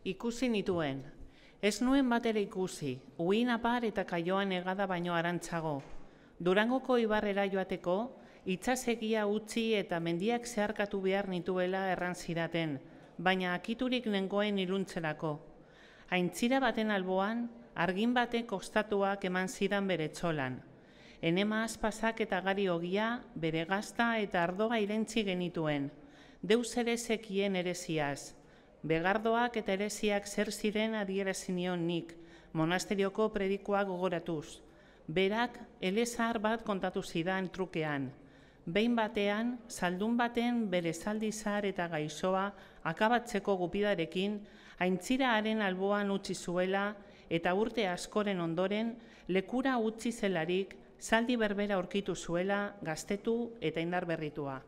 Ikusi nituen. Ez nuen ere ikusi, uin apar eta kaioan egada baino arantzago. Durangoko ibarrera joateko, itxasegia utzi eta mendiak zeharkatu behar nituela erran zidaten, baina akiturik nengoen iluntzelako. Aintzira baten alboan, argin batek kostatuak eman zidan bere txolan. Enema aspasak eta gari hogia bere gazta eta ardoa irentzi genituen. Deus ere sekien ereziaz. Begardoak eta ereziak zer ziren adierazi nion nik, monasterioko predikoak gogoratuz. Berak, elezar bat kontatu zidan trukean. Behin batean, saldun baten bere zaldizar eta gaizoa akabatzeko gupidarekin, aintziraaren alboan utzi zuela eta urte askoren ondoren, lekura utzi zelarik, zaldi berbera aurkitu zuela, gaztetu eta indar berritua.